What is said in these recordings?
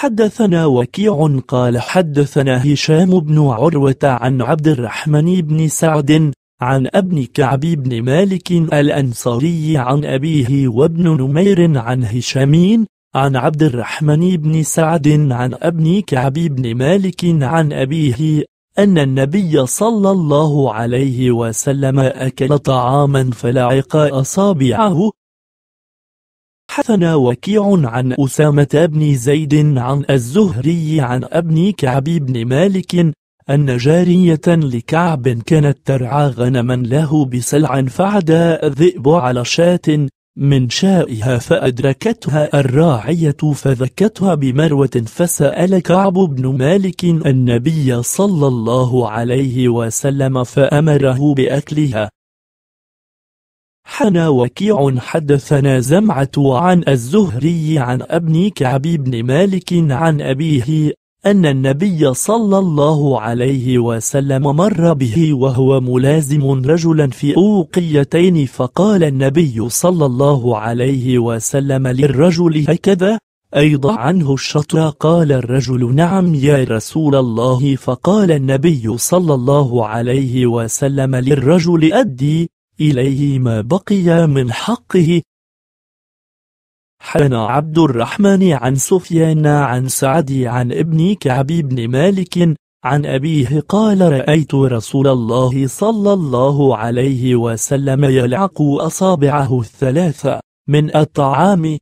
حدثنا وكيع قال حدثنا هشام بن عروة عن عبد الرحمن بن سعد عن ابن كعب بن مالك الأنصاري عن أبيه وابن نمير عن هشامين عن عبد الرحمن بن سعد عن ابن كعب بن مالك عن أبيه أن النبي صلى الله عليه وسلم أكل طعاما فلعق أصابعه حثنا وكيع عن أسامة بن زيد عن الزهري عن ابن كعب بن مالك أن جارية لكعب كانت ترعى غنما له بسلع فعدا الذئب على شاة من شائها فأدركتها الراعية فذكتها بمروة فسأل كعب بن مالك النبي صلى الله عليه وسلم فأمره بأكلها حنى وكيع حدثنا زمعة عن الزهري عن ابن كعب بن مالك عن أبيه أن النبي صلى الله عليه وسلم مر به وهو ملازم رجلا في أوقيتين فقال النبي صلى الله عليه وسلم للرجل هكذا ايضا عنه الشطر قال الرجل نعم يا رسول الله فقال النبي صلى الله عليه وسلم للرجل أدي إليه ما بقي من حقه حنى عبد الرحمن عن سفيان عن سعد عن ابن كعب بن مالك عن أبيه قال رأيت رسول الله صلى الله عليه وسلم يلعق أصابعه الثلاثة من الطعام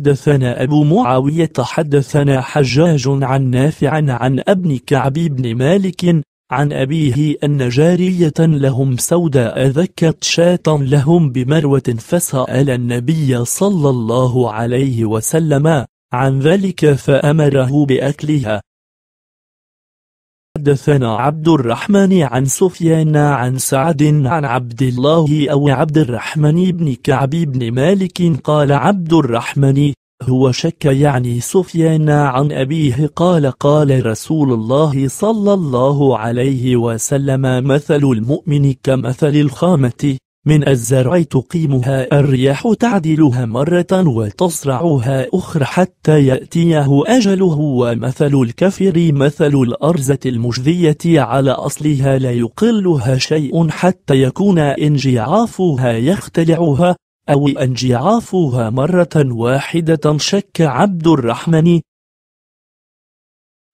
حدثنا أبو معاوية حدثنا حجاج عن نافع عن ابن كعب بن مالك عن أبيه أن جارية لهم سوداء ذكت شاة لهم بمروة فسأل النبي صلى الله عليه وسلم عن ذلك فأمره بأكلها حدثنا عبد الرحمن عن سفيان عن سعد عن عبد الله أو عبد الرحمن بن كعب بن مالك قال عبد الرحمن هو شك يعني سفيان عن أبيه قال قال رسول الله صلى الله عليه وسلم مثل المؤمن كمثل الخامة من الزرع تقيمها الرياح تعدلها مرة وتصرعها أخرى حتى يأتيه أجله ومثل الكفر مثل الأرزة المجذية على أصلها لا يقلها شيء حتى يكون إنجعافها يختلعها أو أنجعافها مرة واحدة شك عبد الرحمن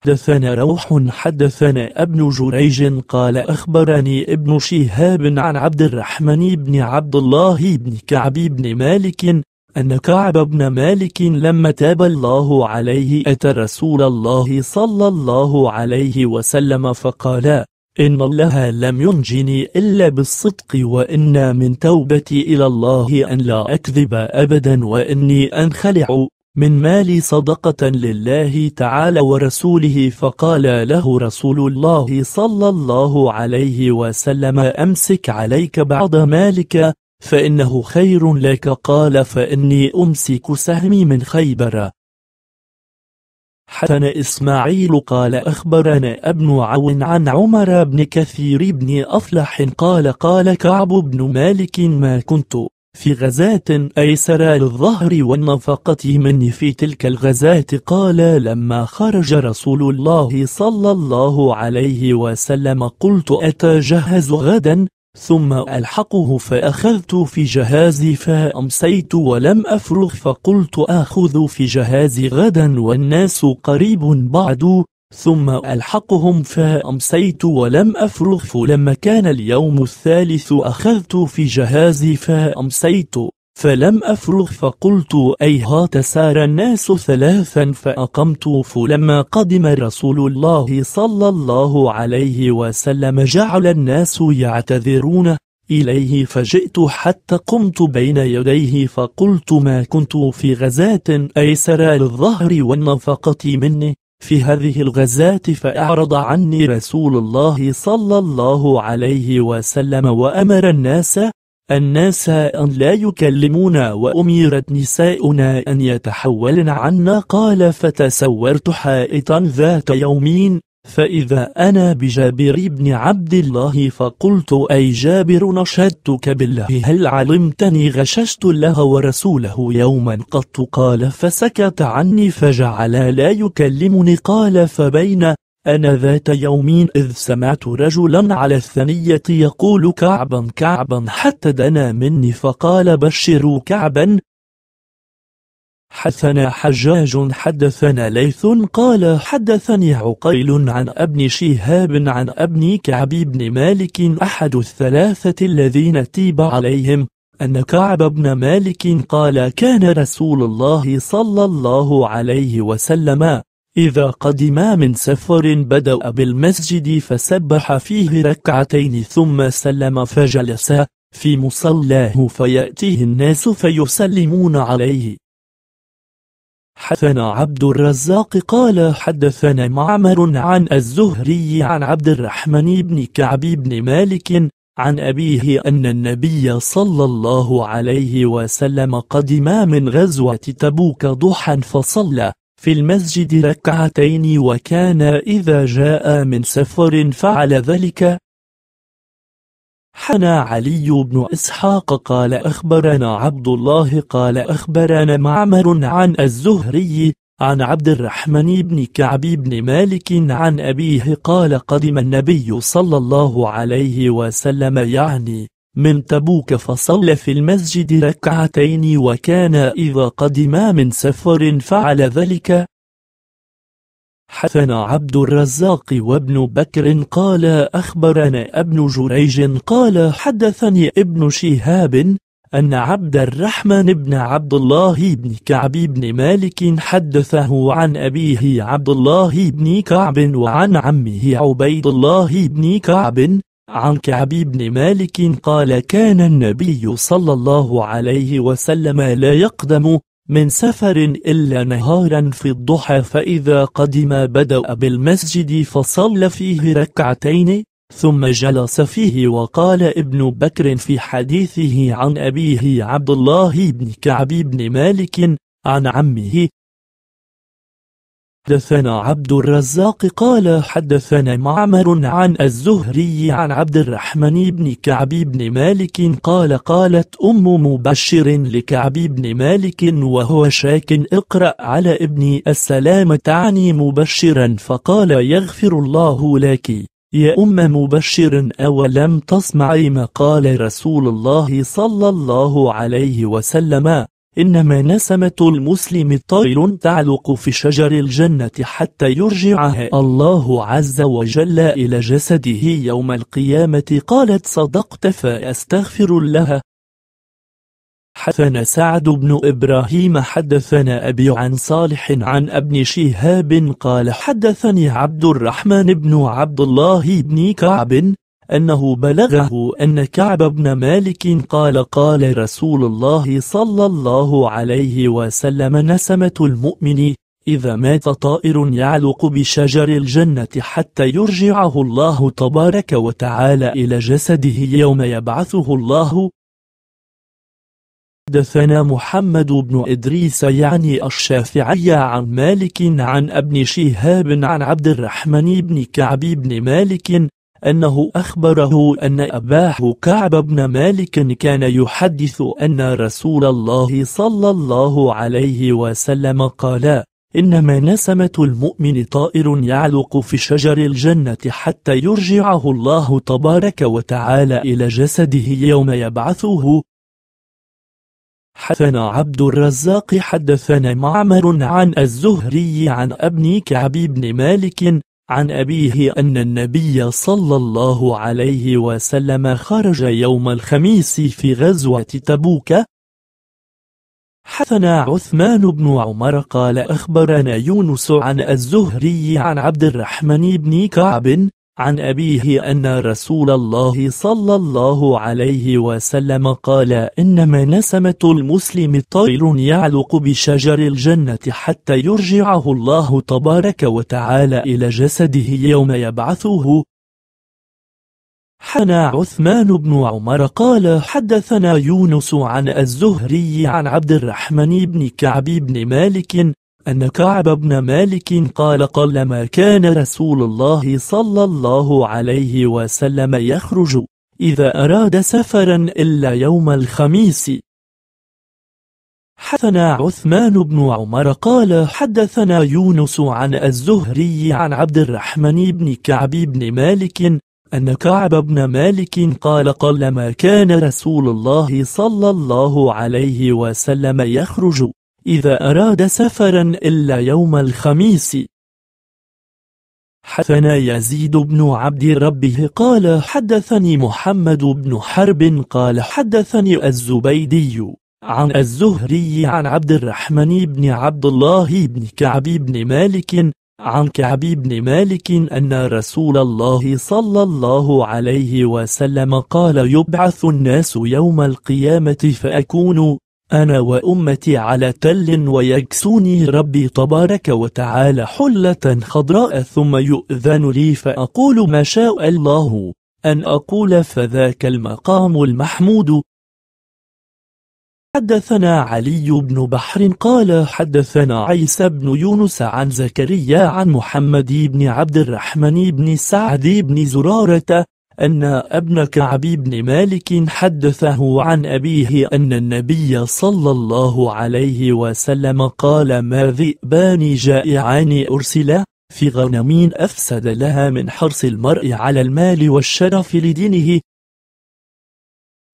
حدثنا روح حدثنا ابن جريج قال أخبرني ابن شهاب عن عبد الرحمن بن عبد الله بن كعب بن مالك أن كعب بن مالك لما تاب الله عليه أتى رسول الله صلى الله عليه وسلم فقال إن الله لم ينجني إلا بالصدق وإن من توبتي إلى الله أن لا أكذب أبدا وإني أنخلع من مالي صدقة لله تعالى ورسوله فقال له رسول الله صلى الله عليه وسلم أمسك عليك بعض مالك فإنه خير لك قال فإني أمسك سهمي من خيبر حسن إسماعيل قال أخبرنا ابن عون عن عمر بن كثير بن أفلح قال قال كعب بن مالك ما كنت في غزاة أيسر للظهر والنفقة مني في تلك الغزاة قال لما خرج رسول الله صلى الله عليه وسلم قلت أتجهز غدا ثم ألحقه فأخذت في جهازي فأمسيت ولم أفرغ فقلت أخذ في جهازي غدا والناس قريب بعد ثم ألحقهم فأمسيت ولم أفرغ فلما كان اليوم الثالث أخذت في جهازي فأمسيت فلم أفرغ فقلت أيهات سار الناس ثلاثا فأقمت فلما قدم رسول الله صلى الله عليه وسلم جعل الناس يعتذرون إليه فجئت حتى قمت بين يديه فقلت ما كنت في غزاة أيسر للظهر والنفقة مني في هذه الغزاة فأعرض عني رسول الله صلى الله عليه وسلم وأمر الناس الناس أن لا يكلمونا وأميرت نساؤنا أن يتحولن عنا قال فتسورت حائطا ذات يومين فإذا أنا بجابر بن عبد الله فقلت أي جابر نشدتك بالله هل علمتني غششت الله ورسوله يوما قط قال فسكت عني فجعل لا يكلمني قال فبين أنا ذات يوم إذ سمعت رجلا على الثنية يقول كعبا كعبا حتى دنا مني فقال بشروا كعبا حدثنا حجاج حدثنا ليث قال حدثني عقيل عن ابن شهاب عن ابن كعب بن مالك أحد الثلاثة الذين تيب عليهم أن كعب بن مالك قال كان رسول الله صلى الله عليه وسلم إذا قدما من سفر بدأ بالمسجد فسبح فيه ركعتين ثم سلم فجلس في مصلاه فيأتيه الناس فيسلمون عليه حدثنا عبد الرزاق قال حدثنا معمر عن الزهري عن عبد الرحمن بن كعب بن مالك عن أبيه أن النبي صلى الله عليه وسلم قدما من غزوة تبوك ضحا فصلى في المسجد ركعتين وكان إذا جاء من سفر فعل ذلك حنى علي بن إسحاق قال أخبرنا عبد الله قال أخبرنا معمر عن الزهري عن عبد الرحمن بن كعب بن مالك عن أبيه قال قدم النبي صلى الله عليه وسلم يعني من تبوك فصلى في المسجد ركعتين وكان إذا قدما من سفر فعل ذلك حثنا عبد الرزاق وابن بكر قال أخبرنا ابن جريج قال حدثني ابن شهاب أن عبد الرحمن بن عبد الله بن كعب بن مالك حدثه عن أبيه عبد الله بن كعب وعن عمه عبيد الله بن كعب عن كعب بن مالك قال كان النبي صلى الله عليه وسلم لا يقدم من سفر إلا نهارا في الضحى فإذا قدم بدأ بالمسجد فصلى فيه ركعتين ثم جلس فيه وقال ابن بكر في حديثه عن أبيه عبد الله بن كعب بن مالك عن عمه حدثنا عبد الرزاق قال حدثنا معمر عن الزهري عن عبد الرحمن بن كعب بن مالك قال قالت أم مبشر لكعب بن مالك وهو شاك اقرأ على ابني السلام تعني مبشرا فقال يغفر الله لك يا أم مبشر أولم تسمعي ما قال رسول الله صلى الله عليه وسلم إنما نسمة المسلم طير تعلق في شجر الجنة حتى يرجعها الله عز وجل إلى جسده يوم القيامة قالت صدقت فأستغفر لها حدثنا سعد بن إبراهيم حدثنا أبي عن صالح عن ابن شهاب قال حدثني عبد الرحمن بن عبد الله بن كعب أنه بلغه أن كعب بن مالك قال قال رسول الله صلى الله عليه وسلم نسمة المؤمن إذا مات طائر يعلق بشجر الجنة حتى يرجعه الله تبارك وتعالى إلى جسده يوم يبعثه الله حدثنا محمد بن إدريس يعني الشافعي عن مالك عن ابن شهاب عن عبد الرحمن بن كعب بن مالك أنه أخبره أن أباه كعب بن مالك كان يحدث أن رسول الله صلى الله عليه وسلم قال إنما نسمة المؤمن طائر يعلق في شجر الجنة حتى يرجعه الله تبارك وتعالى إلى جسده يوم يبعثه حدثنا عبد الرزاق حدثنا معمر عن الزهري عن ابن كعب بن مالك عن أبيه أن النبي صلى الله عليه وسلم خرج يوم الخميس في غزوة تبوك حثنا عثمان بن عمر قال أخبرنا يونس عن الزهري عن عبد الرحمن بن كعب عن أبيه أن رسول الله صلى الله عليه وسلم قال إنما نسمة المسلم طير يعلق بشجر الجنة حتى يرجعه الله تبارك وتعالى إلى جسده يوم يبعثه حنا عثمان بن عمر قال حدثنا يونس عن الزهري عن عبد الرحمن بن كعب بن مالك أن كعب بن مالك قال قلما كان رسول الله صلى الله عليه وسلم يخرج إذا أراد سفرا إلا يوم الخميس حدثنا عثمان بن عمر قال حدثنا يونس عن الزهري عن عبد الرحمن بن كعب بن مالك أن كعب بن مالك قال قلما كان رسول الله صلى الله عليه وسلم يخرج إذا أراد سفرا إلا يوم الخميس حدثنا يزيد بن عبد ربه قال حدثني محمد بن حرب قال حدثني الزبيدي عن الزهري عن عبد الرحمن بن عبد الله بن كعب بن مالك عن كعب بن مالك أن رسول الله صلى الله عليه وسلم قال يبعث الناس يوم القيامة فأكون أنا وأمتي على تل ويكسوني ربي تبارك وتعالى حلة خضراء ثم يؤذن لي فأقول ما شاء الله أن أقول فذاك المقام المحمود حدثنا علي بن بحر قال حدثنا عيسى بن يونس عن زكريا عن محمد بن عبد الرحمن بن سعد بن زرارة أن ابن كعب بن مالك حدثه عن أبيه أن النبي صلى الله عليه وسلم قال ما ذئبان جائعان أرسلا في غنم أفسد لها من حرص المرء على المال والشرف لدينه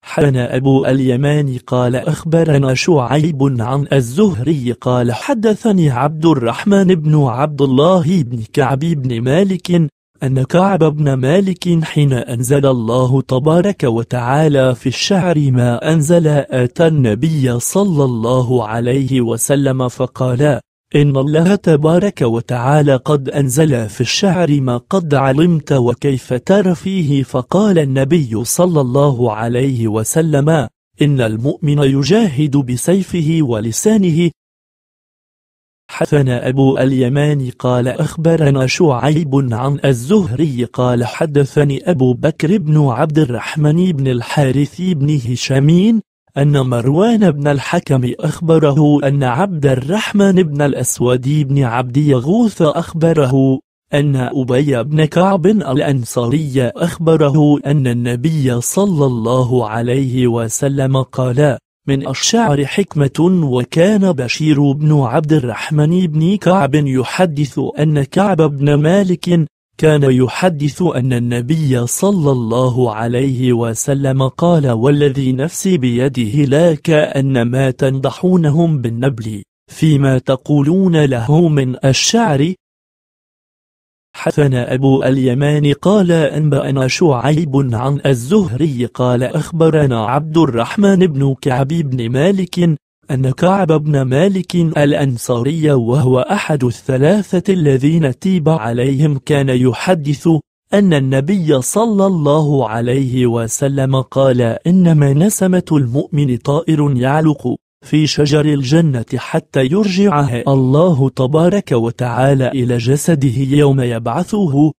حدثنا أبو اليمان قال أخبرنا شعيب عن الزهري قال حدثني عبد الرحمن بن عبد الله بن كعب بن مالك أن كعب بن مالك حين أنزل الله تبارك وتعالى في الشعر ما أنزل آتى النبي صلى الله عليه وسلم فقال إن الله تبارك وتعالى قد أنزل في الشعر ما قد علمت وكيف تر فيه فقال النبي صلى الله عليه وسلم إن المؤمن يجاهد بسيفه ولسانه حدثنا أبو اليمان قال أخبرنا شعيب عن الزهري قال حدثني أبو بكر بن عبد الرحمن بن الحارث بن هشامين أن مروان بن الحكم أخبره أن عبد الرحمن بن الأسود بن عبد يغوث أخبره أن أبي بن كعب الأنصاري أخبره أن النبي صلى الله عليه وسلم قال من الشعر حكمة وكان بشير بن عبد الرحمن بن كعب يحدث أن كعب بن مالك كان يحدث أن النبي صلى الله عليه وسلم قال والذي نفسي بيده لا كأن ما تنضحونهم بالنبل فيما تقولون له من الشعر حسن أبو اليمان قال أنبأنا شعيب عن الزهري قال أخبرنا عبد الرحمن بن كعب بن مالك أن كعب بن مالك الأنصاري وهو أحد الثلاثة الذين تيب عليهم كان يحدث أن النبي صلى الله عليه وسلم قال إنما نسمة المؤمن طائر يعلق في شجر الجنة حتى يرجعها الله تبارك وتعالى إلى جسده يوم يبعثه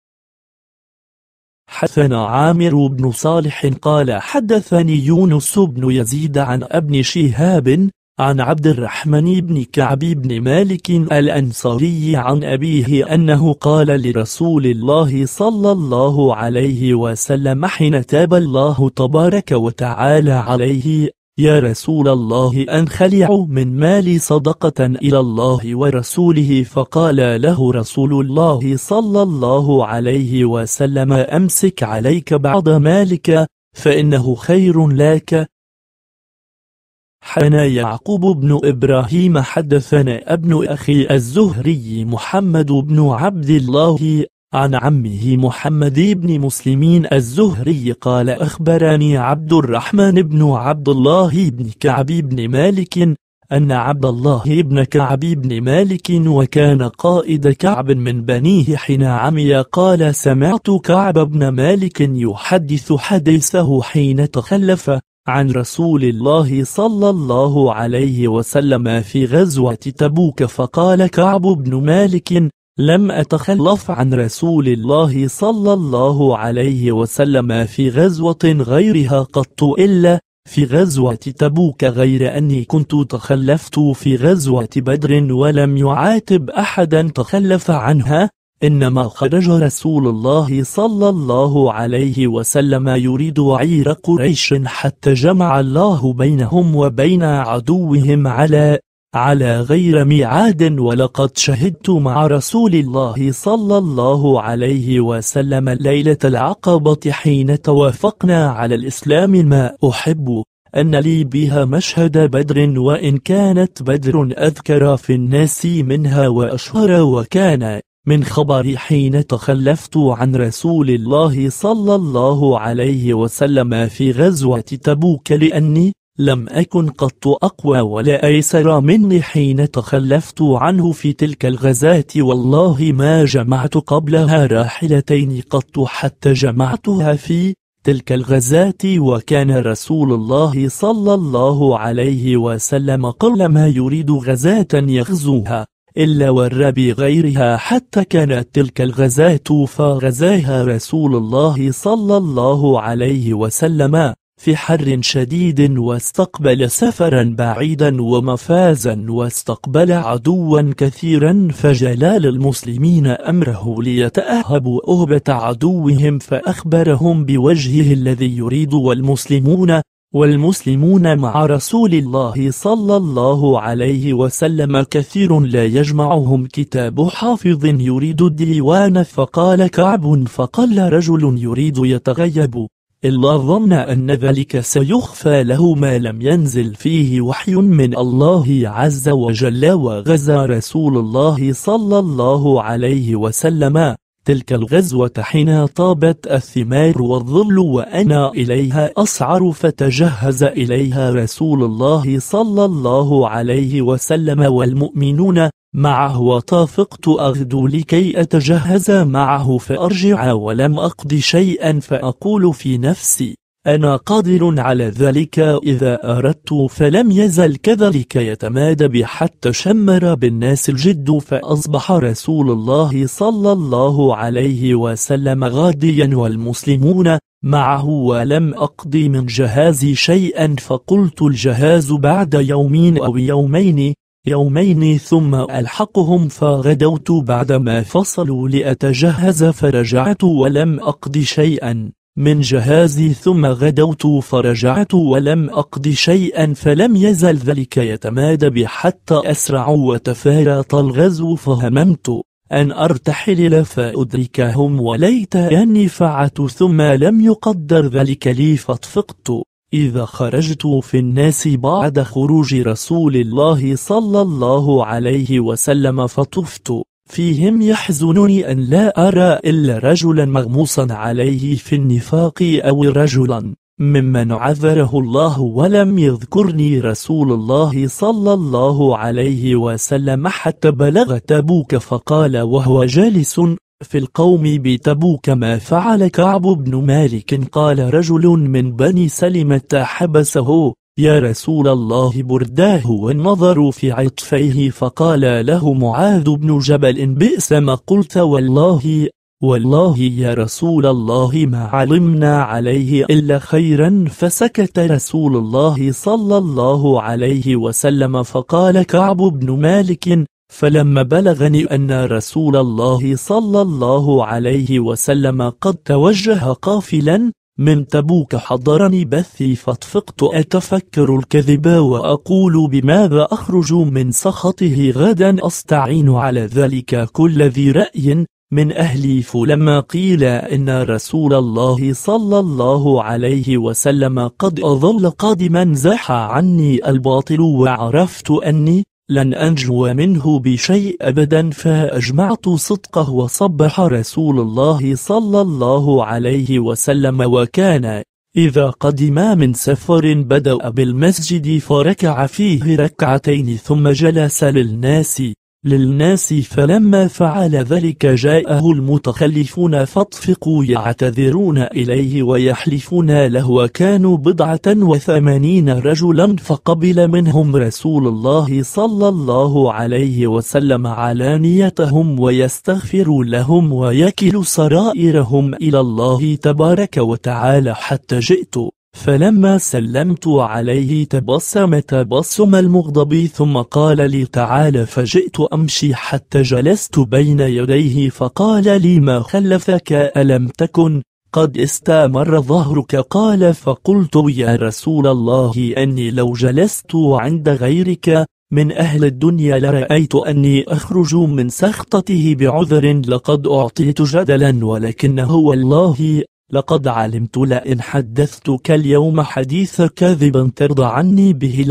حدثنا عامر بن صالح قال حدثني يونس بن يزيد عن ابن شهاب عن عبد الرحمن بن كعب بن مالك الأنصاري عن أبيه أنه قال لرسول الله صلى الله عليه وسلم حين تاب الله تبارك وتعالى عليه يا رسول الله أنخلع من مالي صدقة إلى الله ورسوله فقال له رسول الله صلى الله عليه وسلم أمسك عليك بعض مالك فإنه خير لك حنا يعقوب بن إبراهيم حدثنا ابن أخي الزهري محمد بن عبد الله عن عمه محمد بن مسلمين الزهري قال أخبرني عبد الرحمن بن عبد الله بن كعب بن مالك أن عبد الله بن كعب بن مالك وكان قائد كعب من بنيه حين عمي قال سمعت كعب بن مالك يحدث حديثه حين تخلف عن رسول الله صلى الله عليه وسلم في غزوة تبوك فقال كعب بن مالك لم أتخلف عن رسول الله صلى الله عليه وسلم في غزوة غيرها قط إلا في غزوة تبوك غير أني كنت تخلفت في غزوة بدر ولم يعاتب أحدا تخلف عنها إنما خرج رسول الله صلى الله عليه وسلم يريد عير قريش حتى جمع الله بينهم وبين عدوهم على على غير ميعاد ولقد شهدت مع رسول الله صلى الله عليه وسلم ليلة العقبة حين توافقنا على الإسلام ما أحب أن لي بها مشهد بدر وإن كانت بدر أذكر في الناس منها وأشهر وكان من خبر حين تخلفت عن رسول الله صلى الله عليه وسلم في غزوة تبوك لأني لم أكن قط أقوى ولا أيسر مني حين تخلفت عنه في تلك الغزاة والله ما جمعت قبلها راحلتين قط حتى جمعتها في تلك الغزاة وكان رسول الله صلى الله عليه وسلم قلما يريد غزاة يغزوها إلا ور بغيرها حتى كانت تلك الغزاة فغزاها رسول الله صلى الله عليه وسلم في حر شديد واستقبل سفرا بعيدا ومفازا واستقبل عدوا كثيرا فجلال المسلمين أمره ليتأهبوا أهبة عدوهم فأخبرهم بوجهه الذي يريد والمسلمون والمسلمون مع رسول الله صلى الله عليه وسلم كثير لا يجمعهم كتاب حافظ يريد الديوان فقال كعب فقال رجل يريد يتغيب إلا ظن أن ذلك سيخفى له ما لم ينزل فيه وحي من الله عز وجل وغزا رسول الله صلى الله عليه وسلم تلك الغزوة حين طابت الثمار والظل وأنا إليها أصعر فتجهز إليها رسول الله صلى الله عليه وسلم والمؤمنون معه وطافقت أغدو لكي أتجهز معه فأرجع ولم أقض شيئا فأقول في نفسي أنا قادر على ذلك إذا أردت فلم يزل كذلك يتمادى حتى شمر بالناس الجد فأصبح رسول الله صلى الله عليه وسلم غاديا والمسلمون معه ولم أقضي من جهازي شيئا فقلت الجهاز بعد يومين أو يومين يومين ثم ألحقهم فغدوت بعدما فصلوا لأتجهز فرجعت ولم أقض شيئا من جهازي ثم غدوت فرجعت ولم أقض شيئا فلم يزل ذلك يتمادى بي حتى أسرع وتفارط الغزو فهممت أن أرتحل فأدركهم وليت أني فعت ثم لم يقدر ذلك لي فاتفقت إذا خرجت في الناس بعد خروج رسول الله صلى الله عليه وسلم فطفت فيهم يحزنني أن لا أرى إلا رجلا مغموصا عليه في النفاق أو رجلا ممن عذره الله ولم يذكرني رسول الله صلى الله عليه وسلم حتى بلغ تبوك فقال وهو جالس في القوم بتبوك ما فعل كعب بن مالك قال رجل من بني سلمة حبسه يا رسول الله برداه والنظر في عطفيه فقال له معاذ بن جبل بئس ما قلت والله والله يا رسول الله ما علمنا عليه إلا خيرا فسكت رسول الله صلى الله عليه وسلم فقال كعب بن مالك فلما بلغني أن رسول الله صلى الله عليه وسلم قد توجه قافلا من تبوك حضرني بثي فاتفقت أتفكر الكذب وأقول بماذا أخرج من سخطه غدا أستعين على ذلك كل ذي رأي من أهلي فلما قيل إن رسول الله صلى الله عليه وسلم قد أظل قادما زاح عني الباطل وعرفت أني لن أنجو منه بشيء أبدا فأجمعت صدقه وصبح رسول الله صلى الله عليه وسلم وكان إذا قدما من سفر بدأ بالمسجد فركع فيه ركعتين ثم جلس للناس للناس فلما فعل ذلك جاءه المتخلفون فاطفقوا يعتذرون إليه ويحلفون له وكانوا بضعة وثمانين رجلا فقبل منهم رسول الله صلى الله عليه وسلم علانيتهم ويستغفر لهم ويكل سرائرهم إلى الله تبارك وتعالى حتى جئت فلما سلمت عليه تبسم تبسم المغضب ثم قال لي تعال فجئت أمشي حتى جلست بين يديه فقال لي ما خلفك ألم تكن قد استمر ظهرك قال فقلت يا رسول الله أني لو جلست عند غيرك من أهل الدنيا لرأيت أني أخرج من سخطته بعذر لقد أعطيت جدلا ولكن هو الله لقد علمت لئن حدثتك اليوم حديث كاذبا ترضى عني به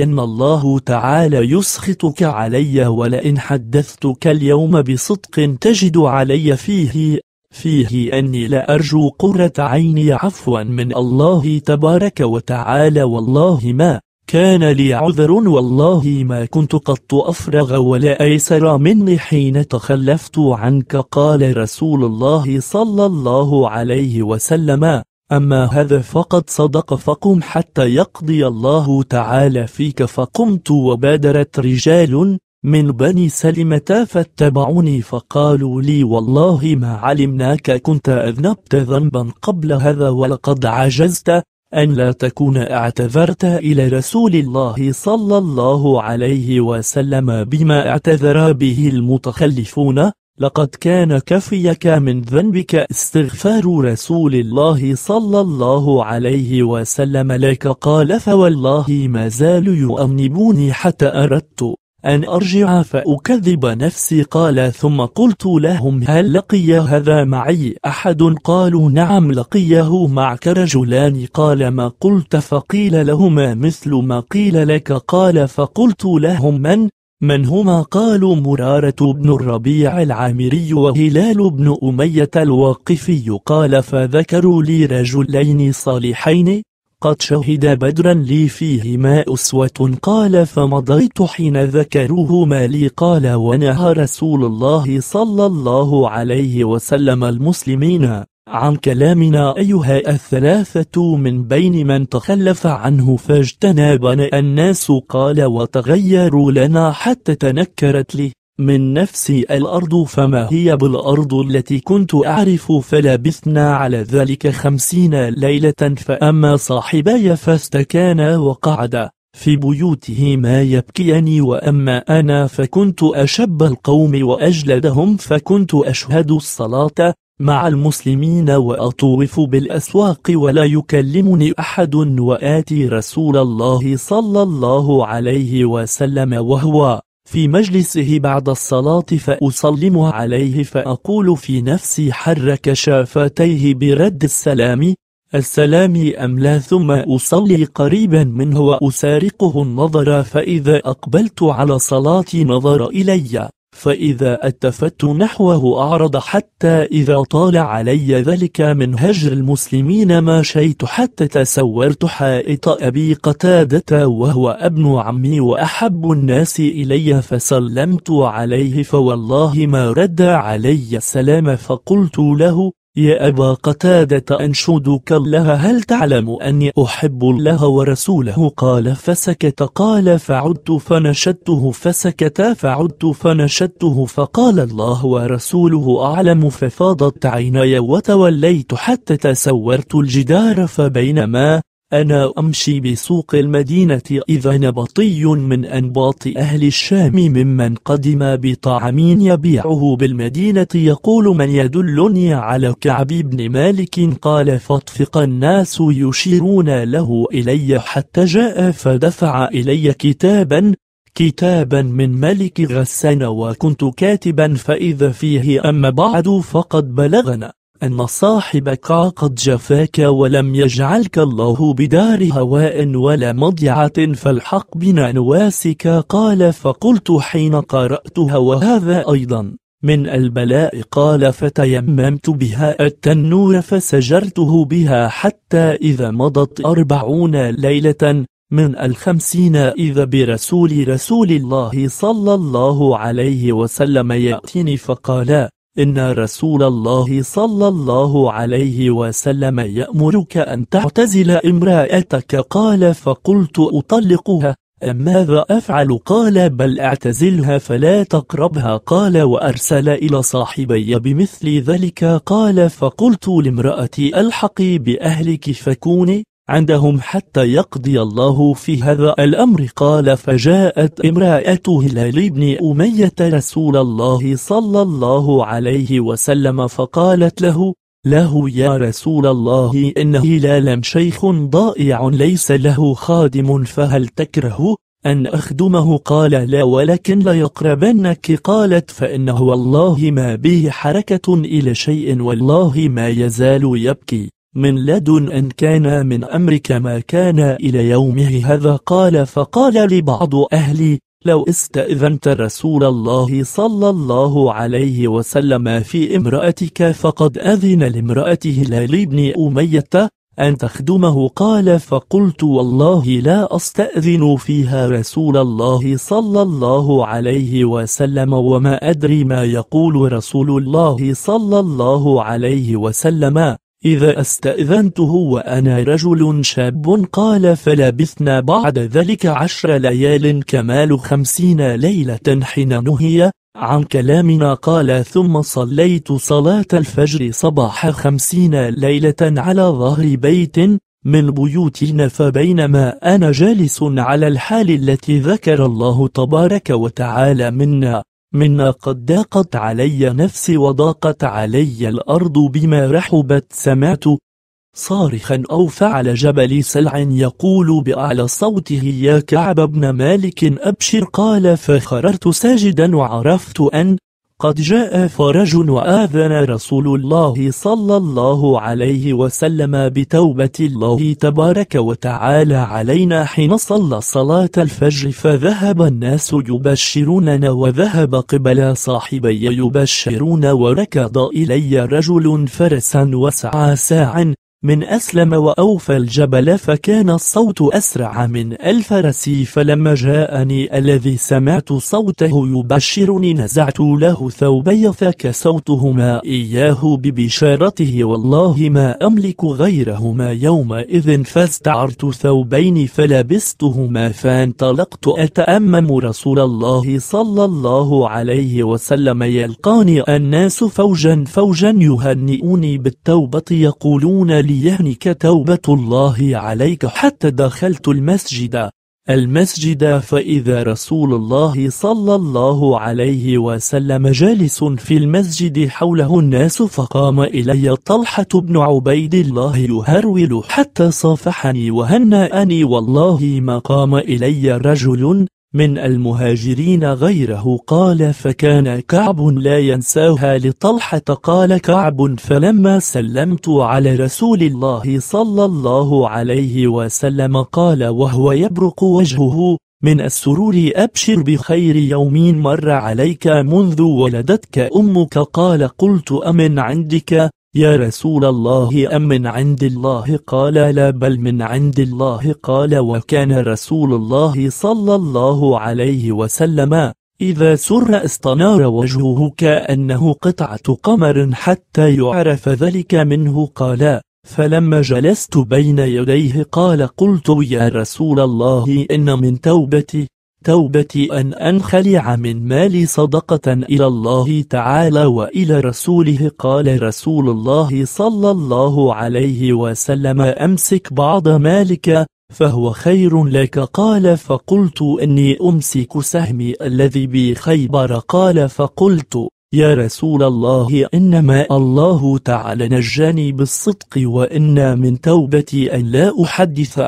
ان الله تعالى يسخطك علي ولئن حدثتك اليوم بصدق تجد علي فيه فيه أني لأرجو قرة عيني عفوا من الله تبارك وتعالى والله ما كان لي عذر والله ما كنت قط أفرغ ولا أيسر مني حين تخلفت عنك قال رسول الله صلى الله عليه وسلم أما هذا فقد صدق فقم حتى يقضي الله تعالى فيك فقمت وبادرت رجال من بني سلمة فاتبعوني فقالوا لي والله ما علمناك كنت أذنبت ذنبا قبل هذا ولقد عجزت أن لا تكون اعتذرت إلى رسول الله صلى الله عليه وسلم بما اعتذر به المتخلفون لقد كان كفيك من ذنبك استغفار رسول الله صلى الله عليه وسلم لك قال فوالله ما زالوا يؤنبوني حتى أردت أن أرجع فأكذب نفسي قال ثم قلت لهم هل لقي هذا معي أحد قالوا نعم لقيه معك رجلان قال ما قلت فقيل لهما مثل ما قيل لك قال فقلت لهم من من هما قالوا مرارة بن الربيع العامري وهلال بن أمية الواقفي قال فذكروا لي رجلين صالحين قد شهد بدرا لي فيهما أسوة قال فمضيت حين ذكروهما لي قال ونهى رسول الله صلى الله عليه وسلم المسلمين عن كلامنا أيها الثلاثة من بين من تخلف عنه فاجتنبنا الناس قال وتغيروا لنا حتى تنكرت لي من نفسي الأرض فما هي بالأرض التي كنت أعرف فلبثنا على ذلك خمسين ليلة فأما صاحباي فاستكانا وقعدا في بيوتهما يبكيان وأما أنا فكنت أشب القوم وأجلدهم فكنت أشهد الصلاة مع المسلمين وأطوف بالأسواق ولا يكلمني أحد وآتي رسول الله صلى الله عليه وسلم وهو في مجلسه بعد الصلاة فأسلم عليه فأقول في نفسي حرك شافتيه برد السلام السلام أم لا ثم أصلي قريبا منه وأسارقه النظر فإذا أقبلت على صلاتي نظر إلي فإذا التفت نحوه أعرض حتى إذا طال علي ذلك من هجر المسلمين ما شيت حتى تسورت حائط أبي قتادة وهو ابن عمي وأحب الناس إلي فسلمت عليه فوالله ما رد علي السلام فقلت له يا أبا قتادة أنشدك لها هل تعلم أني أحب الله ورسوله قال فسكت قال فعدت فنشدته فسكت فعدت فنشدته فقال الله ورسوله أعلم ففاضت عيناي وتوليت حتى تسورت الجدار فبينما أنا أمشي بسوق المدينة إذا نبطي من أنباط أهل الشام ممن قدم بطعام يبيعه بالمدينة يقول من يدلني على كعب بن مالك قال فاطفق الناس يشيرون له إلي حتى جاء فدفع إلي كتابا كتابا من ملك غسان وكنت كاتبا فإذا فيه أما بعد فقد بلغنا أن صاحبك قد جفاك ولم يجعلك الله بدار هواء ولا مضيعة فالحق بنا نواسك قال فقلت حين قرأتها وهذا أيضا من البلاء قال فتيممت بها التنور فسجرته بها حتى إذا مضت أربعون ليلة من الخمسين إذا برسول رسول الله صلى الله عليه وسلم يأتيني فقال إن رسول الله صلى الله عليه وسلم يأمرك أن تعتزل امرأتك قال فقلت أطلقها ماذا أفعل قال بل اعتزلها فلا تقربها قال وأرسل إلى صاحبي بمثل ذلك قال فقلت لامرأتي ألحقي بأهلك فكوني عندهم حتى يقضي الله في هذا الأمر قال فجاءت امرأة هلال بن أمية رسول الله صلى الله عليه وسلم فقالت له له يا رسول الله إن هلال شيخ ضائع ليس له خادم فهل تكره أن أخدمه قال لا ولكن لا يقربنك قالت فإنه والله ما به حركة إلى شيء والله ما يزال يبكي من لدن أن كان من أمرك ما كان إلى يومه هذا قال فقال لبعض أهلي لو استأذنت رسول الله صلى الله عليه وسلم في امرأتك فقد أذن لامرأته هلال بن أمية أن تخدمه قال فقلت والله لا أستأذن فيها رسول الله صلى الله عليه وسلم وما أدري ما يقول رسول الله صلى الله عليه وسلم إذا استأذنته وأنا رجل شاب قال فلبثنا بعد ذلك عشر ليال كمال خمسين ليلة حين نهي عن كلامنا قال ثم صليت صلاة الفجر صباح خمسين ليلة على ظهر بيت من بيوتنا فبينما أنا جالس على الحال التي ذكر الله تبارك وتعالى منا منا قد ضاقت علي نفسي وضاقت علي الأرض بما رحبت سمعت صارخا أو فعل جبل سلع يقول بأعلى صوته يا كعب بن مالك أبشر قال فخررت ساجدا وعرفت أن قد جاء فرج وآذن رسول الله صلى الله عليه وسلم بتوبة الله تبارك وتعالى علينا حين صلى صلاة الفجر فذهب الناس يبشروننا وذهب قبل صاحبي يبشرون وركض إلي رجل فرسا وسعى ساعا من أسلم وأوفى الجبل فكان الصوت أسرع من الفرس فلما جاءني الذي سمعت صوته يبشرني نزعت له ثوبي فكسوتهما إياه ببشارته والله ما أملك غيرهما يومئذ فاستعرت ثوبين فلبستهما فانطلقت أتأمم رسول الله صلى الله عليه وسلم يلقاني الناس فوجا فوجا يهنئوني بالتوبة يقولون لي بيانك يعني توبة الله عليك حتى دخلت المسجد المسجد فإذا رسول الله صلى الله عليه وسلم جالس في المسجد حوله الناس فقام إلي طلحة بن عبيد الله يهرول حتى صافحني وهنأني والله ما قام إلي رجل من المهاجرين غيره قال فكان كعب لا ينساها لطلحة قال كعب فلما سلمت على رسول الله صلى الله عليه وسلم قال وهو يبرق وجهه من السرور أبشر بخير يوم مر عليك منذ ولدتك أمك قال قلت أمن عندك يا رسول الله أم من عند الله قال لا بل من عند الله قال وكان رسول الله صلى الله عليه وسلم إذا سر استنار وجهه كأنه قطعة قمر حتى يعرف ذلك منه قال فلما جلست بين يديه قال قلت يا رسول الله إن من توبتي توبتي أن أنخلع من مالي صدقة إلى الله تعالى وإلى رسوله قال رسول الله صلى الله عليه وسلم أمسك بعض مالك فهو خير لك قال فقلت إني أمسك سهمي الذي بخيبر قال فقلت يا رسول الله إنما الله تعالى نجاني بالصدق وإن من توبتي أن لا أحدث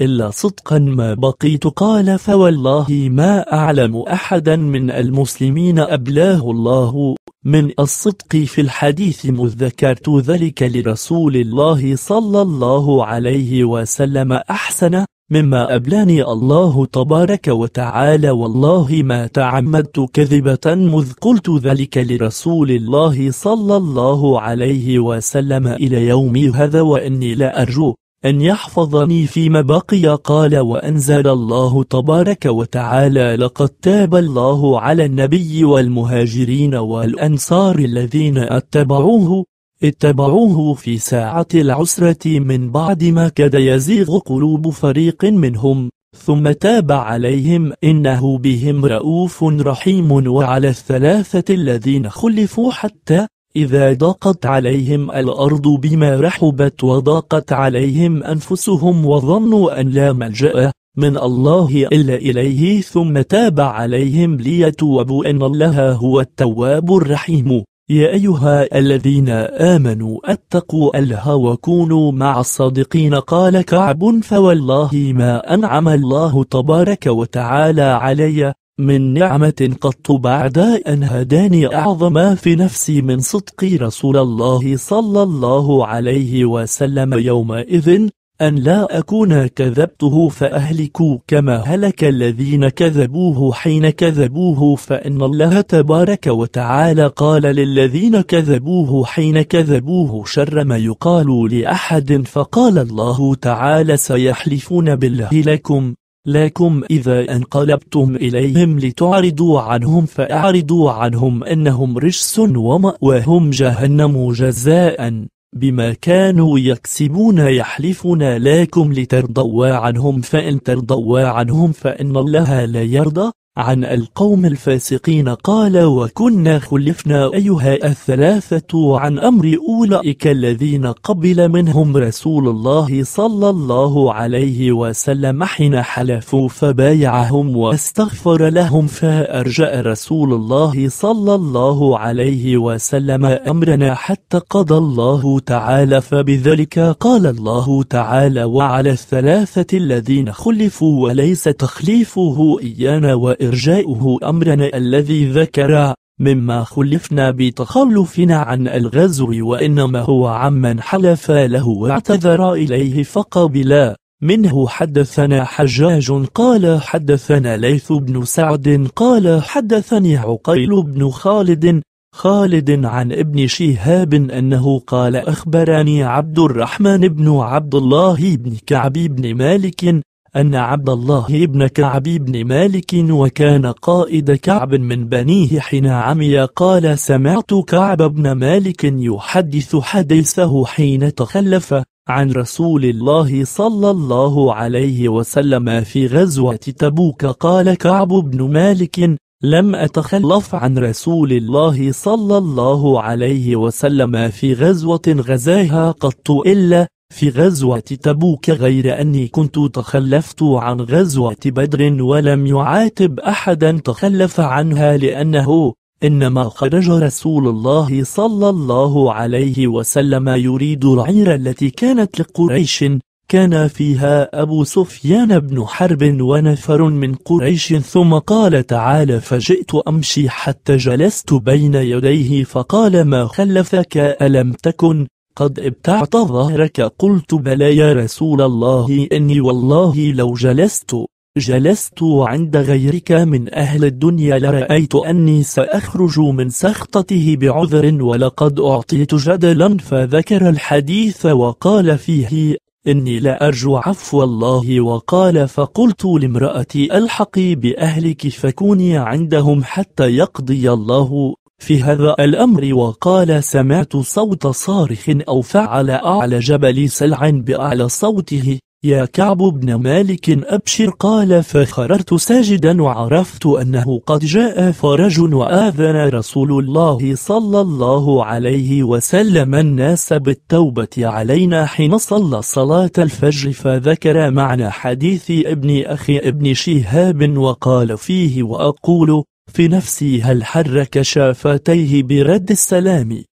إلا صدقا ما بقيت قال فوالله ما أعلم أحدا من المسلمين أبلاه الله من الصدق في الحديث مذ ذكرت ذلك لرسول الله صلى الله عليه وسلم أحسن مما أبلاني الله تبارك وتعالى والله ما تعمدت كذبة مذ قلت ذلك لرسول الله صلى الله عليه وسلم إلى يومي هذا وإني لا أرجو أن يحفظني فيما بقي قال وأنزل الله تبارك وتعالى لقد تاب الله على النبي والمهاجرين والأنصار الذين اتبعوه اتبعوه في ساعة العسرة من بعد ما كد يزيغ قلوب فريق منهم ثم تاب عليهم إنه بهم رؤوف رحيم وعلى الثلاثة الذين خلفوا حتى إذا ضاقت عليهم الأرض بما رحبت وضاقت عليهم أنفسهم وظنوا أن لا ملجأ من الله إلا إليه ثم تاب عليهم ليتوبوا إن الله هو التواب الرحيم يا أيها الذين آمنوا اتقوا الله وكونوا مع الصادقين قال كعب فوالله ما أنعم الله تبارك وتعالى علي من نعمة قط بعد أن هداني أعظم في نفسي من صدق رسول الله صلى الله عليه وسلم يومئذ أن لا أكون كذبته فأهلك كما هلك الذين كذبوه حين كذبوه فإن الله تبارك وتعالى قال للذين كذبوه حين كذبوه شر ما يقال لأحد فقال الله تعالى سيحلفون بالله لكم لكم إذا انقلبتم إليهم لتعرضوا عنهم فأعرضوا عنهم أنهم رجس ومأواهم جهنم جزاء بما كانوا يكسبون يحلفون لكم لترضوا عنهم فإن ترضوا عنهم فإن الله لا يرضى عن القوم الفاسقين قال وكنا خلفنا أيها الثلاثة عن أمر أولئك الذين قبل منهم رسول الله صلى الله عليه وسلم حين حلفوا فبايعهم واستغفر لهم فأرجأ رسول الله صلى الله عليه وسلم أمرنا حتى قضى الله تعالى فبذلك قال الله تعالى وعلى الثلاثة الذين خلفوا وليس تخليفه إيانا وإن إرجاؤه أمرنا الذي ذكر مما خلفنا بتخلفنا عن الغزو وإنما هو عمن حلف له واعتذر إليه فقبلا منه حدثنا حجاج قال حدثنا ليث بن سعد قال حدثني عقيل بن خالد خالد عن ابن شهاب أنه قال أخبرني عبد الرحمن بن عبد الله بن كعب بن مالك أن عبد الله بن كعب بن مالك وكان قائد كعب من بنيه حين عمي قال سمعت كعب بن مالك يحدث حديثه حين تخلف عن رسول الله صلى الله عليه وسلم في غزوة تبوك قال كعب بن مالك لم أتخلف عن رسول الله صلى الله عليه وسلم في غزوة غزاها قط إلا في غزوة تبوك غير أني كنت تخلفت عن غزوة بدر ولم يعاتب أحدا تخلف عنها لأنه إنما خرج رسول الله صلى الله عليه وسلم يريد العير التي كانت لقريش كان فيها أبو سفيان بن حرب ونفر من قريش ثم قال تعالى فجئت أمشي حتى جلست بين يديه فقال ما خلفك ألم تكن قد ابتعت ظهرك قلت بلى يا رسول الله إني والله لو جلست جلست عند غيرك من أهل الدنيا لرأيت أني سأخرج من سخطته بعذر ولقد أعطيت جدلا فذكر الحديث وقال فيه إني لا أرجو عفو الله وقال فقلت لامرأتي ألحقي بأهلك فكوني عندهم حتى يقضي الله في هذا الأمر وقال سمعت صوت صارخ أو فعل أعلى جبل سلع بأعلى صوته يا كعب بن مالك أبشر قال فخررت ساجدا وعرفت أنه قد جاء فرج وآذن رسول الله صلى الله عليه وسلم الناس بالتوبة علينا حين صلى صلاة الفجر فذكر معنى حديث ابن أخي ابن شهاب وقال فيه وأقول في نفسي هل حرك شافتيه برد السلام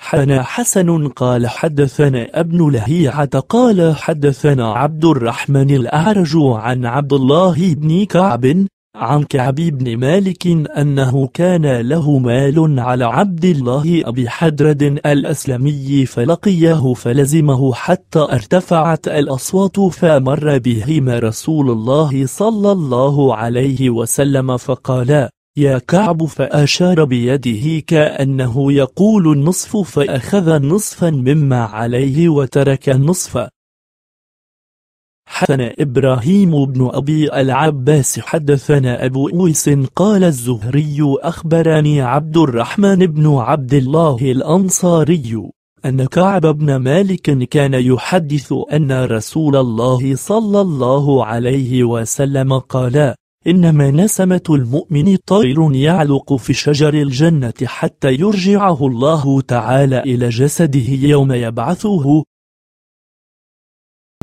حنا حسن قال حدثنا ابن لهيعة قال حدثنا عبد الرحمن الأعرج عن عبد الله بن كعب عن كعب بن مالك أنه كان له مال على عبد الله أبي حدرد الأسلمي فلقيه فلزمه حتى ارتفعت الأصوات فمر بهما رسول الله صلى الله عليه وسلم فقالا يا كعب فأشار بيده كأنه يقول النصف فأخذ نصفا مما عليه وترك النصف حدثنا إبراهيم بن أبي العباس حدثنا أبو أويس قال الزهري أخبرني عبد الرحمن بن عبد الله الأنصاري أن كعب بن مالك كان يحدث أن رسول الله صلى الله عليه وسلم قال إنما نسمة المؤمن طير يعلق في شجر الجنة حتى يرجعه الله تعالى إلى جسده يوم يبعثه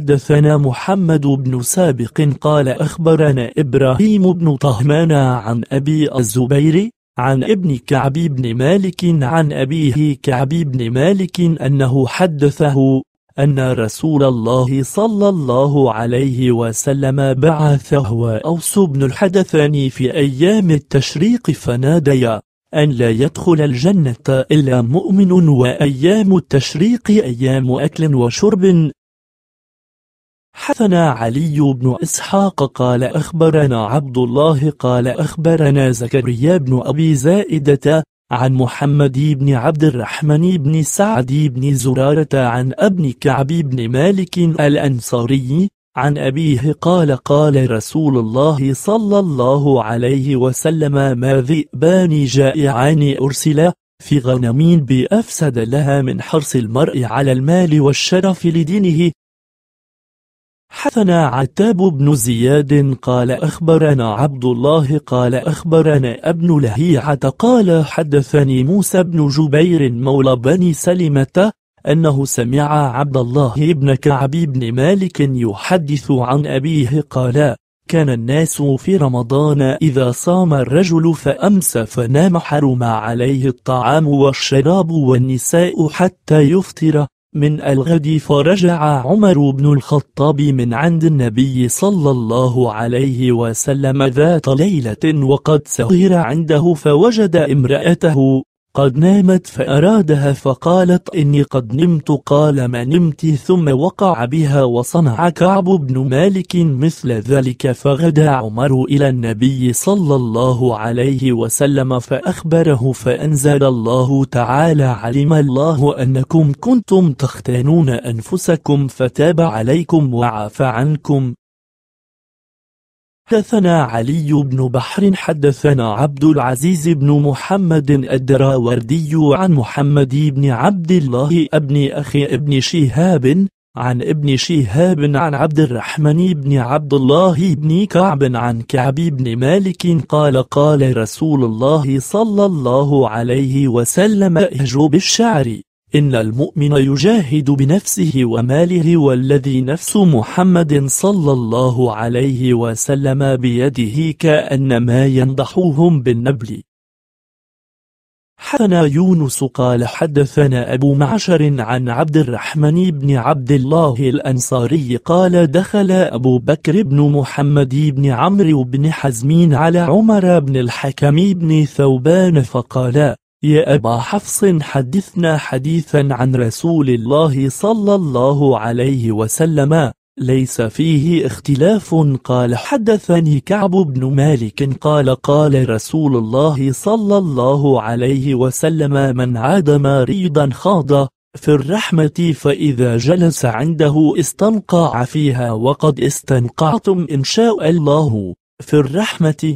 حدثنا محمد بن سابق قال أخبرنا إبراهيم بن طهمان عن أبي الزبير عن ابن كعب بن مالك عن أبيه كعب بن مالك أنه حدثه أن رسول الله صلى الله عليه وسلم بعثه وأوس بن الحدثان في أيام التشريق فناديا أن لا يدخل الجنة إلا مؤمن وأيام التشريق أيام أكل وشرب حدثنا علي بن إسحاق قال أخبرنا عبد الله قال أخبرنا زكريا بن أبي زائدة عن محمد بن عبد الرحمن بن سعد بن زرارة عن ابن كعب بن مالك الأنصاري عن أبيه قال قال رسول الله صلى الله عليه وسلم ما ذئبان جائعان أرسلا في غنم بأفسد لها من حرص المرء على المال والشرف لدينه حثنا عتاب بن زياد قال أخبرنا عبد الله قال أخبرنا ابن لهيعة قال حدثني موسى بن جبير مولى بني سلمة أنه سمع عبد الله بن كعب بن مالك يحدث عن أبيه قال كان الناس في رمضان إذا صام الرجل فأمسى فنام حرم عليه الطعام والشراب والنساء حتى يفطر من الغد فرجع عمر بن الخطاب من عند النبي صلى الله عليه وسلم ذات ليلة وقد سهر عنده فوجد امرأته قد نامت فأرادها فقالت إني قد نمت قال ما نمت ثم وقع بها وصنع كعب بن مالك مثل ذلك فغدا عمر إلى النبي صلى الله عليه وسلم فأخبره فأنزل الله تعالى علم الله أنكم كنتم تختانون أنفسكم فتاب عليكم وعاف عنكم حدثنا علي بن بحر حدثنا عبد العزيز بن محمد الدراوردي عن محمد بن عبد الله ابن أخي ابن شهاب عن ابن شهاب عن عبد الرحمن بن عبد الله بن كعب عن كعب بن مالك قال قال رسول الله صلى الله عليه وسلم اهجوا بالشعر إن المؤمن يجاهد بنفسه وماله والذي نفس محمد صلى الله عليه وسلم بيده كأنما ينضحوهم بالنبل حدثنا يونس قال حدثنا أبو معشر عن عبد الرحمن بن عبد الله الأنصاري قال دخل أبو بكر بن محمد بن عمرو بن حزمين على عمر بن الحكم بن ثوبان فقال يا أبا حفص حدثنا حديثا عن رسول الله صلى الله عليه وسلم ليس فيه اختلاف قال حدثني كعب بن مالك قال قال رسول الله صلى الله عليه وسلم من عاد مريضا خاض في الرحمة فإذا جلس عنده استنقع فيها وقد استنقعتم إن شاء الله في الرحمة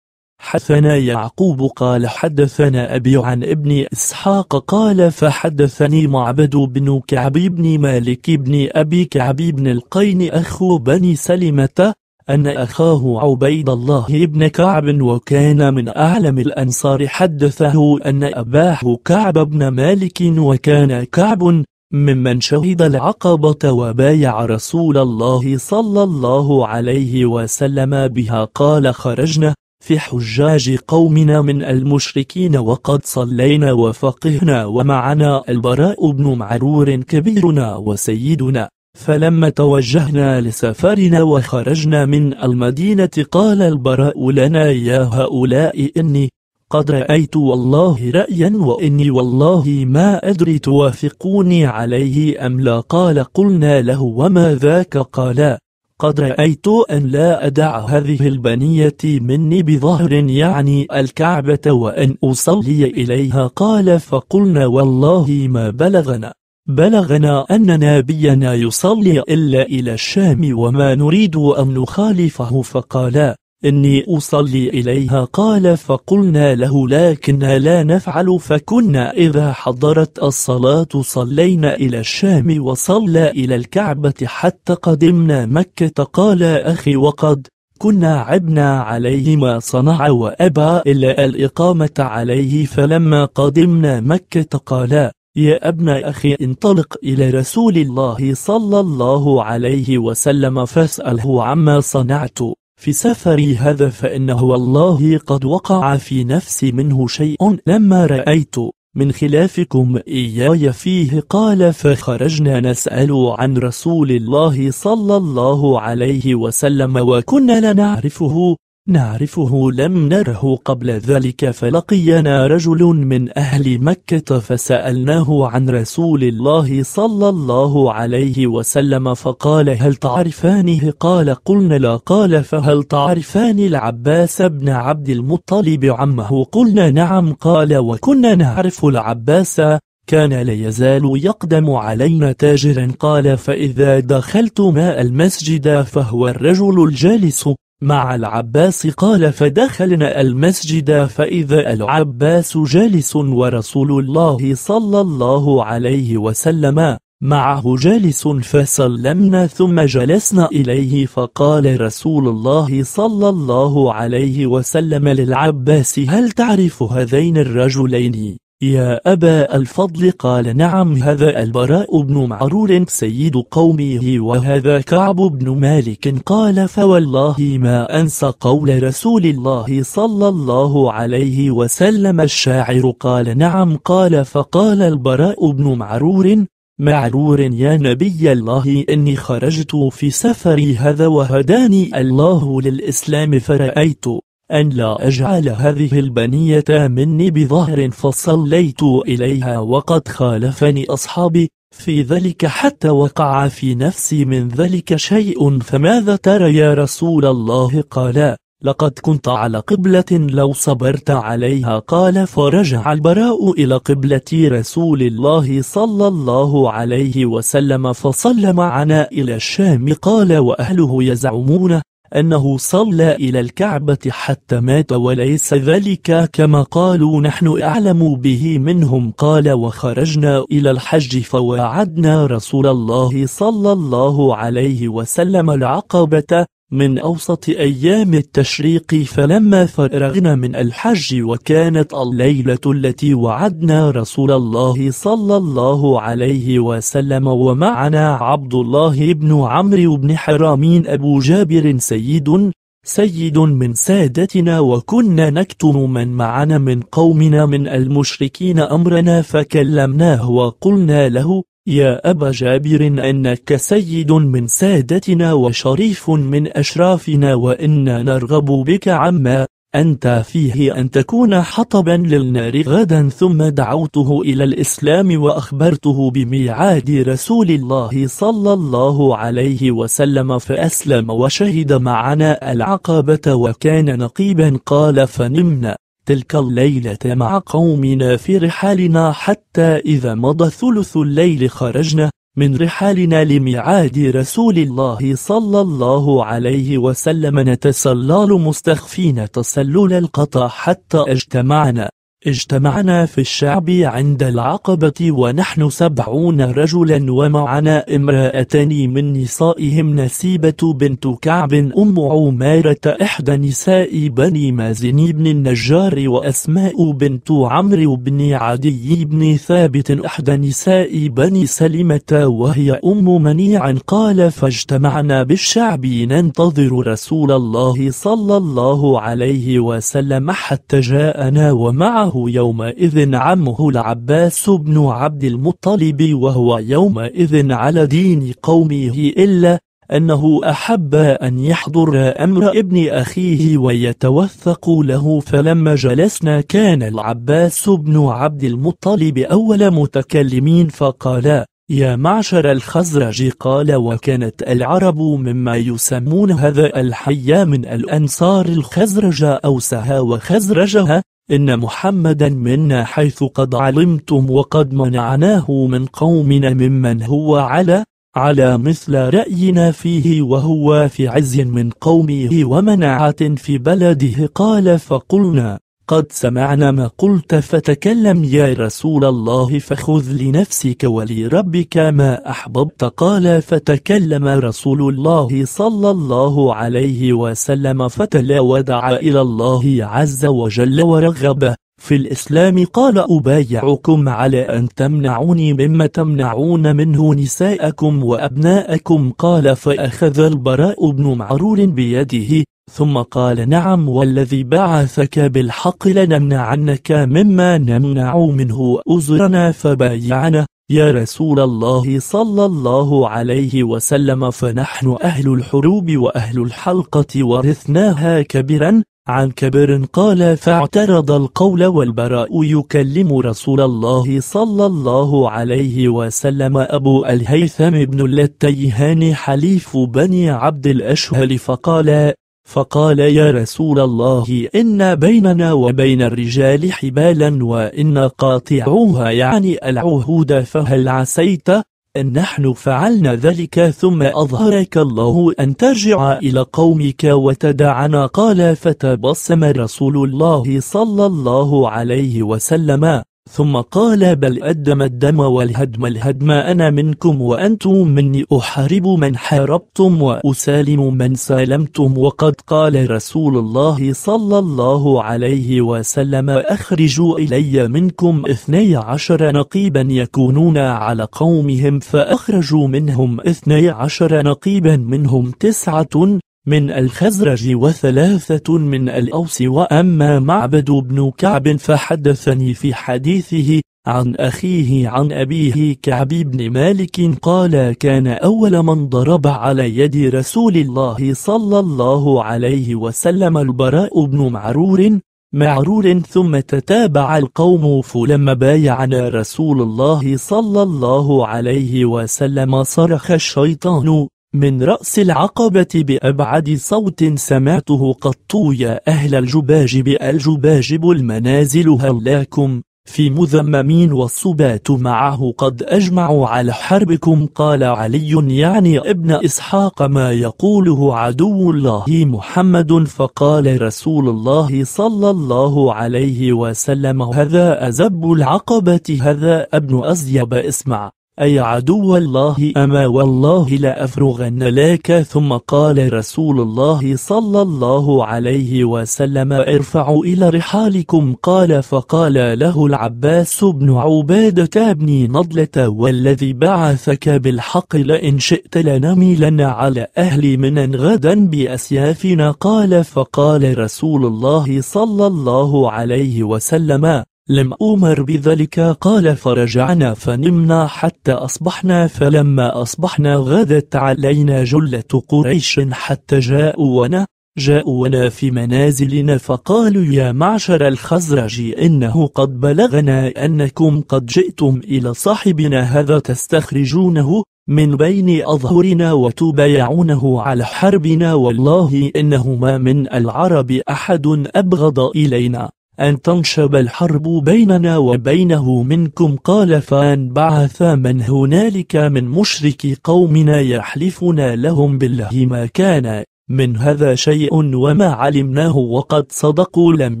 حدثنا يعقوب قال حدثنا أبي عن ابن إسحاق قال فحدثني معبد بن كعب بن مالك بن أبي كعب بن القين أخو بني سلمة أن أخاه عبيد الله بن كعب وكان من أعلم الأنصار حدثه أن أباه كعب بن مالك وكان كعب ممن شهد العقبة وبايع رسول الله صلى الله عليه وسلم بها قال خرجنا في حجاج قومنا من المشركين وقد صلينا وفقهنا ومعنا البراء بن معرور كبيرنا وسيدنا فلما توجهنا لسفرنا وخرجنا من المدينة قال البراء لنا يا هؤلاء إني قد رأيت والله رأيا وإني والله ما أدري توافقوني عليه أم لا قال قلنا له وما ذاك قال قد رأيت أن لا أدع هذه البنية مني بظهر يعني الكعبة وأن أصلي إليها قال فقلنا والله ما بلغنا بلغنا أن نبينا يصلي إلا إلى الشام وما نريد أن نخالفه فقالا إني أصلي إليها قال فقلنا له لكن لا نفعل فكنا إذا حضرت الصلاة صلينا إلى الشام وصلى إلى الكعبة حتى قدمنا مكة قال أخي وقد كنا عبنا عليه ما صنع وأبى إلا الإقامة عليه فلما قدمنا مكة قال يا ابن أخي انطلق إلى رسول الله صلى الله عليه وسلم فاسأله عما صنعت في سفري هذا فإنه والله قد وقع في نفسي منه شيء لما رأيت من خلافكم إياي فيه قال فخرجنا نسأل عن رسول الله صلى الله عليه وسلم وكنا لا نعرفه نعرفه لم نره قبل ذلك فلقينا رجل من أهل مكة فسألناه عن رسول الله صلى الله عليه وسلم فقال هل تعرفانه قال قلنا لا قال فهل تعرفان العباس بن عبد المطلب عمه قلنا نعم قال وكنا نعرف العباس كان لا يزال يقدم علينا تاجرا قال فإذا دخلت ماء المسجد فهو الرجل الجالس مع العباس قال فدخلنا المسجد فإذا العباس جالس ورسول الله صلى الله عليه وسلم معه جالس فسلمنا ثم جلسنا إليه فقال رسول الله صلى الله عليه وسلم للعباس هل تعرف هذين الرجلين يا أبا الفضل قال نعم هذا البراء بن معرور سيد قومه وهذا كعب بن مالك قال فوالله ما أنسى قول رسول الله صلى الله عليه وسلم الشاعر قال نعم قال فقال البراء بن معرور معرور يا نبي الله إني خرجت في سفري هذا وهداني الله للإسلام فرأيت أن لا أجعل هذه البنية مني بظهر فصليت إليها وقد خالفني أصحابي في ذلك حتى وقع في نفسي من ذلك شيء فماذا ترى يا رسول الله قال لقد كنت على قبلة لو صبرت عليها قال فرجع البراء إلى قبلة رسول الله صلى الله عليه وسلم فصلى معنا إلى الشام قال وأهله يزعمون أنه صلى إلى الكعبة حتى مات وليس ذلك كما قالوا نحن أعلم به منهم قال وخرجنا إلى الحج فواعدنا رسول الله صلى الله عليه وسلم العقبة من أوسط أيام التشريق فلما فرغنا من الحج وكانت الليلة التي وعدنا رسول الله صلى الله عليه وسلم ومعنا عبد الله بن عمرو بن حرامين أبو جابر سيد سيد من سادتنا وكنا نكتم من معنا من قومنا من المشركين أمرنا فكلمناه وقلنا له يا أبا جابر أنك سيد من سادتنا وشريف من أشرافنا وإنا نرغب بك عما أنت فيه أن تكون حطبا للنار غدا ثم دعوته إلى الإسلام وأخبرته بميعاد رسول الله صلى الله عليه وسلم فأسلم وشهد معنا العقبة وكان نقيبا قال فنمنا تلك الليلة مع قومنا في رحالنا حتى إذا مضى ثلث الليل خرجنا من رحالنا لميعاد رسول الله صلى الله عليه وسلم نتسلل مستخفين تسلل القطع حتى اجتمعنا اجتمعنا في الشعب عند العقبة ونحن سبعون رجلا ومعنا امرأتان من نسائهم نسيبة بنت كعب أم عمارة إحدى نساء بني مازن بن النجار وأسماء بنت عمرو بن عدي بن ثابت إحدى نساء بني سلمة وهي أم منيع قال فاجتمعنا بالشعب ننتظر رسول الله صلى الله عليه وسلم حتى جاءنا ومعه الله يومئذ عمه العباس بن عبد المطلب وهو يومئذ على دين قومه إلا أنه أحب أن يحضر أمر ابن أخيه ويتوثق له فلما جلسنا كان العباس بن عبد المطلب أول متكلمين فقال يا معشر الخزرج قال وكانت العرب مما يسمون هذا الحي من الأنصار الخزرج أوسها وخزرجها إن محمدا منا حيث قد علمتم وقد منعناه من قومنا ممن هو على على مثل رأينا فيه وهو في عز من قومه ومناعة في بلده قال فقلنا قد سمعنا ما قلت فتكلم يا رسول الله فخذ لنفسك ولربك ما أحببت قال فتكلم رسول الله صلى الله عليه وسلم فتلا ودعا إلى الله عز وجل ورغب في الإسلام قال أبايعكم على أن تمنعوني مما تمنعون منه نساءكم وأبناءكم قال فأخذ البراء بن معرور بيده ثم قال نعم والذي بعثك بالحق لنمنعنك مما نمنع منه أزرنا فبايعنا يا رسول الله صلى الله عليه وسلم فنحن أهل الحروب وأهل الحلقة ورثناها كبرا عن كبر قال فاعترض القول والبراء يكلم رسول الله صلى الله عليه وسلم أبو الهيثم بن اللتيهان حليف بني عبد الأشهل فقال فقال يا رسول الله إن بيننا وبين الرجال حبالا وإن قاطعوها يعني العهود فهل عسيت أن نحن فعلنا ذلك ثم أظهرك الله أن ترجع إلى قومك وتدعنا قال فتبسم رسول الله صلى الله عليه وسلم ثم قال بل أدم الدم والهدم الهدم أنا منكم وأنتم مني أحارب من حاربتم وأسالم من سالمتم وقد قال رسول الله صلى الله عليه وسلم أخرجوا إلي منكم اثني عشر نقيبا يكونون على قومهم فأخرجوا منهم اثني عشر نقيبا منهم تسعة من الخزرج وثلاثة من الأوس وأما معبد بن كعب فحدثني في حديثه عن أخيه عن أبيه كعب بن مالك قال كان أول من ضرب على يد رسول الله صلى الله عليه وسلم البراء بن معرور معرور ثم تتابع القوم فلما بايعنا رسول الله صلى الله عليه وسلم صرخ الشيطان من رأس العقبة بأبعد صوت سمعته قط يا أهل الجباجب الجباجب المنازل هلاكم في مذممين والصبات معه قد أجمعوا على حربكم قال علي يعني ابن إسحاق ما يقوله عدو الله محمد فقال رسول الله صلى الله عليه وسلم هذا أزب العقبة هذا ابن أزيب اسمع أي عدو الله أما والله لأفرغن لك ثم قال رسول الله صلى الله عليه وسلم ارفعوا إلى رحالكم قال فقال له العباس بن عبادة بن نضلة والذي بعثك بالحق لئن شئت لنميلن على أهل من غدا بأسيافنا قال فقال رسول الله صلى الله عليه وسلم لم أمر بذلك قال فرجعنا فنمنا حتى أصبحنا فلما أصبحنا غدت علينا جلة قريش حتى جاءونا جاءونا في منازلنا فقالوا يا معشر الخزرج إنه قد بلغنا أنكم قد جئتم إلى صاحبنا هذا تستخرجونه من بين أظهرنا وتبايعونه على حربنا والله إنه ما من العرب أحد أبغض إلينا أن تنشب الحرب بيننا وبينه منكم قال فأنبعث من هنالك من مشرك قومنا يحلفنا لهم بالله ما كان من هذا شيء وما علمناه وقد صدقوا لم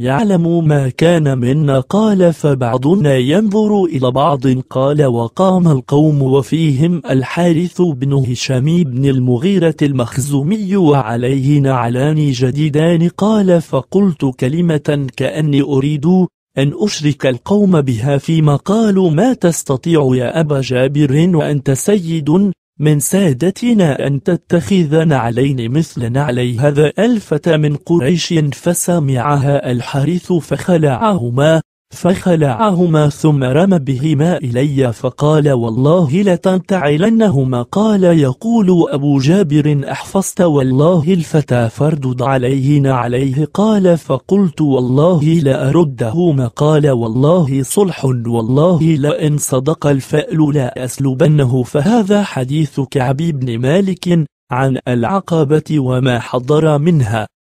يعلموا ما كان منا قال فبعضنا ينظر إلى بعض قال وقام القوم وفيهم الحارث بن هشام بن المغيرة المخزومي وعليه نعلان جديدان قال فقلت كلمة كأني أريد أن أشرك القوم بها فيما قالوا ما تستطيع يا أبا جابر وأنت سيد من سادتنا أن تتخذ نعلين مثل نعلي هذا الفتى من قريش فسمعها الحارث فخلعهما فخلعهما ثم رمى بهما إلي فقال والله لتنتعلنهما قال يقول أبو جابر أحفظت والله الفتى فردد عليهن عليه قال فقلت والله لأردهما قال والله صلح والله لئن صدق الفأل لا أسلبنه فهذا حديث كعب بن مالك عن العقبة وما حضر منها